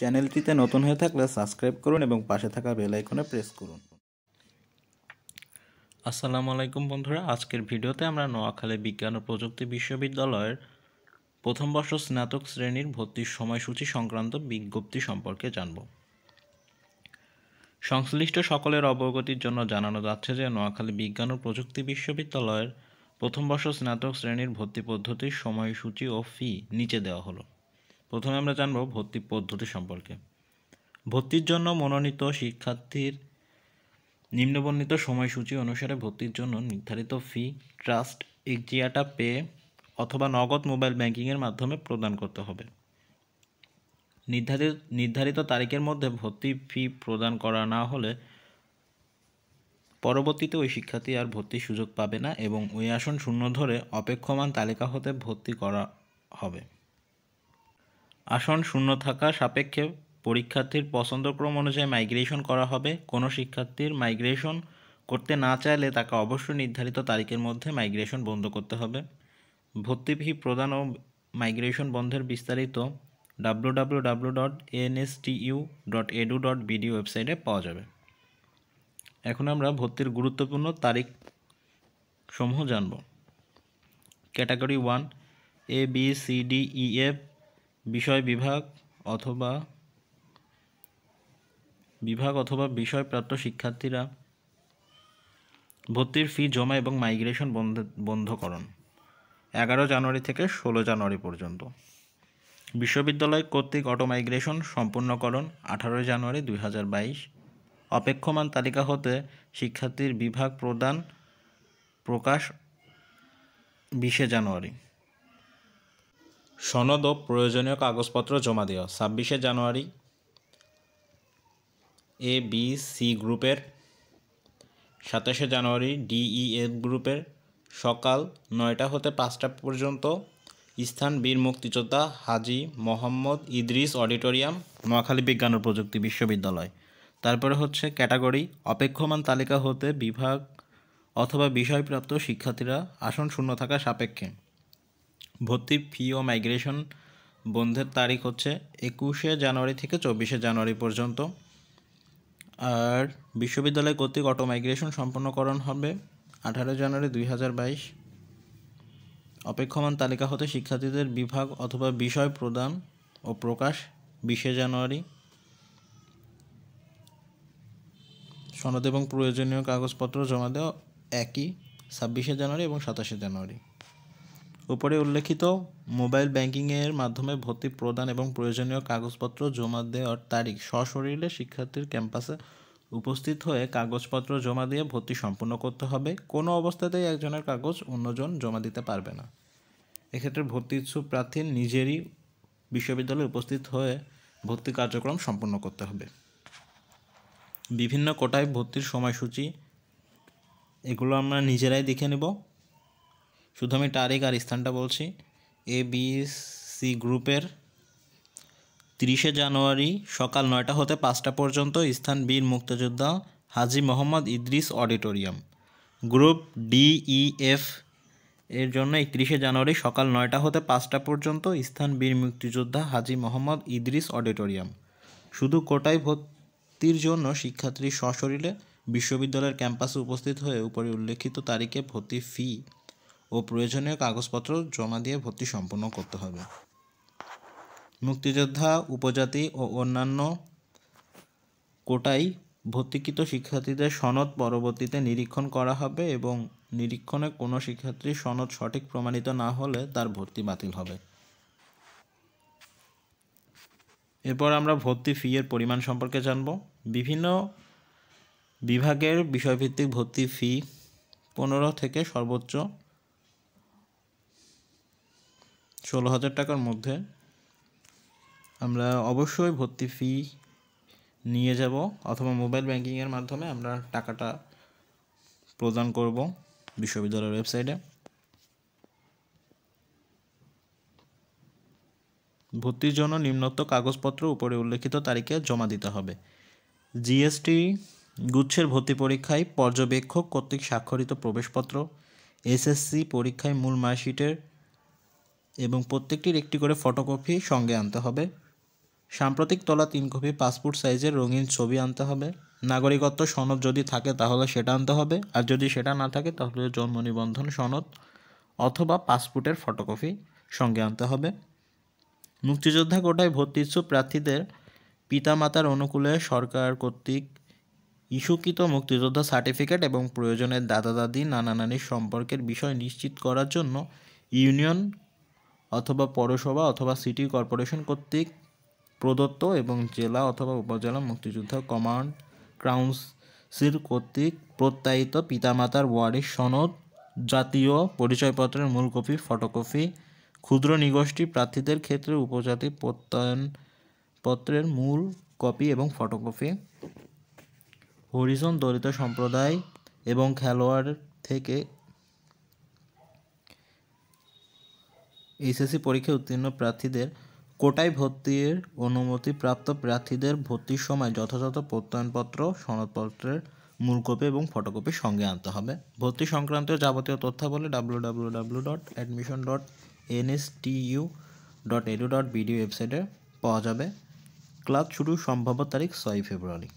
চ্যানেলটিতে নতুন হয়ে থাকলে সাবস্ক্রাইব করুন এবং পাশে থাকা বেল আইকনে প্রেস করুন আসসালামু আলাইকুম বন্ধুরা আজকের ভিডিওতে আমরা নোয়াখালী বিজ্ঞান ও প্রযুক্তি বিশ্ববিদ্যালয়ের প্রথম বর্ষ স্নাতক শ্রেণীর ভর্তির সময়সূচি সংক্রান্ত বিজ্ঞপ্তি সম্পর্কে জানব সংশ্লিষ্ট সকলের অবগতির জন্য জানানো যাচ্ছে যে নোয়াখালী বিজ্ঞান ও প্রযুক্তি বিশ্ববিদ্যালয়ের প্রথম বর্ষ স্নাতক শ্রেণীর ভর্তি পদ্ধতির সময়সূচি ও ফি নিচে দেওয়া হলো প্রথমে আমরা জানব ভর্তি পদ্ধতি সম্পর্কে ভর্তির জন্য মনোনীত শিক্ষার্থীর নিম্নবর্ণিত সময়সূচি অনুসারে ভর্তির জন্য নির্ধারিত ফি ট্রাস্ট এক্সিয়াটা পে অথবা নগদ মোবাইল ব্যাংকিংয়ের মাধ্যমে প্রদান করতে হবে নির্ধারিত নির্ধারিত তারিখের মধ্যে ভর্তি ফি প্রদান করা না হলে পরবর্তীতে ওই শিক্ষার্থী আর ভর্তির সুযোগ পাবে না এবং ওই আসন শূন্য ধরে অপেক্ষমান তালিকা হতে ভর্তি করা হবে আসন শূন্য থাকা সাপেক্ষে পরীক্ষার্থীর পছন্দক্রম অনুযায়ী মাইগ্রেশন করা হবে কোনো শিক্ষার্থীর মাইগ্রেশন করতে না চাইলে তাকে অবশ্যই নির্ধারিত তারিখের মধ্যে মাইগ্রেশন বন্ধ করতে হবে ভর্তি ফি প্রদান ও মাইগ্রেশন বন্ধের বিস্তারিত W W W dot NSTU dot edu dot BD ওয়েবসাইটে পাওয়া যাবে এখন আমরা ভর্তির গুরুত্বপূর্ণ তারিখ সমূহ জানব category one A B C D E F বিষয় বিভাগ অথবা বিভাগ অথবা বিষয়প্রাপ্ত শিক্ষার্থীরা ভর্তির ফি জমা এবং মাইগ্রেশন বন্ধ বন্ধকরণ এগারো জানুয়ারি থেকে ষোলো জানুয়ারি পর্যন্ত বিশ্ববিদ্যালয় কর্তৃক অটো মাইগ্রেশন সম্পূর্ণকরণ আঠারোই জানুয়ারি দুই অপেক্ষমান তালিকা হতে শিক্ষার্থীর বিভাগ প্রদান প্রকাশ বিশে জানুয়ারি সনদ ও প্রয়োজনীয় কাগজপত্র জমা দেওয়া ছাব্বিশে জানুয়ারি এ বি সি গ্রুপের সাতাশে জানুয়ারি ডিই এ গ্রুপের সকাল নয়টা হতে পাঁচটা পর্যন্ত স্থান বীর মুক্তিযোদ্ধা হাজি মোহাম্মদ ইদ্রিস অডিটোরিয়াম নোয়াখালী বিজ্ঞান ও প্রযুক্তি বিশ্ববিদ্যালয় তারপরে হচ্ছে ক্যাটাগরি অপেক্ষমান তালিকা হতে বিভাগ অথবা বিষয়প্রাপ্ত শিক্ষার্থীরা আসন শূন্য থাকা সাপেক্ষে ভর্তি ফি ও মাইগ্রেশন বন্ধের তারিখ হচ্ছে একুশে জানুয়ারি থেকে চব্বিশে জানুয়ারি পর্যন্ত আর বিশ্ববিদ্যালয় কর্তৃক অটো মাইগ্রেশন সম্পন্নকরণ হবে আঠারো জানুয়ারি দুই হাজার বাইশ অপেক্ষমান তালিকা হতে শিক্ষার্থীদের বিভাগ অথবা বিষয় প্রদান ও প্রকাশ বিশে জানুয়ারি সনদ এবং প্রয়োজনীয় কাগজপত্র জমা দেওয়া একই ছাব্বিশে জানুয়ারি এবং সাতাশে জানুয়ারি উপরে উল্লেখিত মোবাইল ব্যাংকিংয়ের মাধ্যমে ভর্তি প্রদান এবং প্রয়োজনীয় কাগজপত্র জমা দেওয়ার তারিখ সশরীরে শিক্ষার্থীর ক্যাম্পাসে উপস্থিত হয়ে কাগজপত্র জমা দিয়ে ভর্তি সম্পূর্ণ করতে হবে কোনো অবস্থাতেই একজনের কাগজ অন্যজন জমা দিতে পারবে না এক্ষেত্রে ভর্তি ইচ্ছুক প্রার্থী নিজেরই বিশ্ববিদ্যালয়ে উপস্থিত হয়ে ভর্তি কার্যক্রম সম্পন্ন করতে হবে বিভিন্ন কোটায় ভর্তির সময়সূচি এগুলো আমরা নিজেরাই দেখে নেব শুধু আমি তারিখ আর স্থানটা বলছি এ বি সি গ্রুপের তিরিশে জানুয়ারি সকাল নয়টা হতে পাঁচটা পর্যন্ত স্থান বীর মুক্তিযোদ্ধা Haji Mohammad Idris auditorium group D E F এর জন্য একত্রিশে জানুয়ারি সকাল নয়টা হতে পাঁচটা পর্যন্ত স্থান বীর মুক্তিযোদ্ধা হাজি মোহাম্মদ ইদ্রিস অডিটোরিয়াম শুধু কোটায় ভর্তির জন্য শিক্ষার্থী সশরীরে বিশ্ববিদ্যালয়ের ক্যাম্পাসে উপস্থিত হয়ে উপরে উল্লেখিত তারিখে ভর্তি ফি ও প্রয়োজনীয় কাগজপত্র জমা দিয়ে ভর্তি সম্পন্ন করতে হবে মুক্তিযোদ্ধা উপজাতি ও অন্যান্য কোটাই ভর্তিকৃত শিক্ষার্থীদের সনদ পরবর্তীতে নিরীক্ষণ করা হবে এবং নিরীক্ষণে কোনো শিক্ষার্থীর সনদ সঠিক প্রমাণিত না হলে তার ভর্তি বাতিল হবে এরপর আমরা ভর্তি ফি এর পরিমাণ সম্পর্কে জানব বিভিন্ন বিভাগের বিষয়ভিত্তিক ভর্তি ফি পনেরো থেকে সর্বোচ্চ ষোলো হাজার টাকার মধ্যে আমরা অবশ্যই ভর্তি ফি নিয়ে যাব অথবা মোবাইল ব্যাংকিংয়ের মাধ্যমে আমরা টাকাটা প্রদান করব বিশ্ববিদ্যালয়ের ওয়েবসাইটে ভর্তির জন্য নিম্নোক্ত কাগজপত্র উপরে উল্লেখিত তারিখে জমা দিতে হবে জিএসটি গুচ্ছের ভর্তি পরীক্ষায় পর্যবেক্ষক কর্তৃক স্বাক্ষরিত প্রবেশপত্র এসএসসি পরীক্ষায় মূল মার্কশিটের এবং প্রত্যেকটির একটি করে ফটোকপি সঙ্গে আনতে হবে সাম্প্রতিক তোলা তিন কপি পাসপোর্ট সাইজের রঙিন ছবি আনতে হবে নাগরিকত্ব সনদ যদি থাকে তাহলে সেটা আনতে হবে আর যদি সেটা না থাকে তাহলে জন্ম নিবন্ধন সনদ অথবা পাসপোর্টের ফটোকপি সঙ্গে আনতে হবে মুক্তিযোদ্ধা কোটায় ভর্তি ইচ্ছুক প্রার্থীদের পিতামাতার অনুকূলে সরকার কর্তৃক ইস্যুকৃত মুক্তিযোদ্ধা সার্টিফিকেট এবং প্রয়োজনের দাদা দাদি নানা নানির সম্পর্কের বিষয় নিশ্চিত করার জন্য ইউনিয়ন অথবা পৌরসভা অথবা সিটি কর্পোরেশন কর্তৃক প্রদত্ত এবং জেলা অথবা উপজেলা মুক্তিযোদ্ধা কমান্ড কাউন্সিল কর্তৃক প্রত্যায়িত পিতামাতার ওয়ারিশ সনদ জাতীয় পরিচয়পত্রের মূল কপি ফটোকপি ক্ষুদ্র নিগোষ্ঠী প্রার্থীদের ক্ষেত্রে উপজাতি প্রত্যয়ন পত্রের মূল কপি এবং ফটোকপি হরিজন দলিত সম্প্রদায় এবং খেলোয়াড় থেকে এইচএসসি পরীক্ষায় উত্তীর্ণ প্রার্থীদের কোটায় ভর্তির অনুমতিপ্রাপ্ত প্রার্থীদের ভর্তির সময় যথাযথ প্রত্যয়নপত্র সনদপত্রের মূল কপি এবং ফটোকপি সঙ্গে আনতে হবে ভর্তি সংক্রান্ত যাবতীয় তথ্যাবলী W W W dot admission dot NSTU dot edu dot বিডিও ওয়েবসাইটে পাওয়া যাবে ক্লাস শুরু সম্ভাব্য তারিখ ছয়ই ফেব্রুয়ারি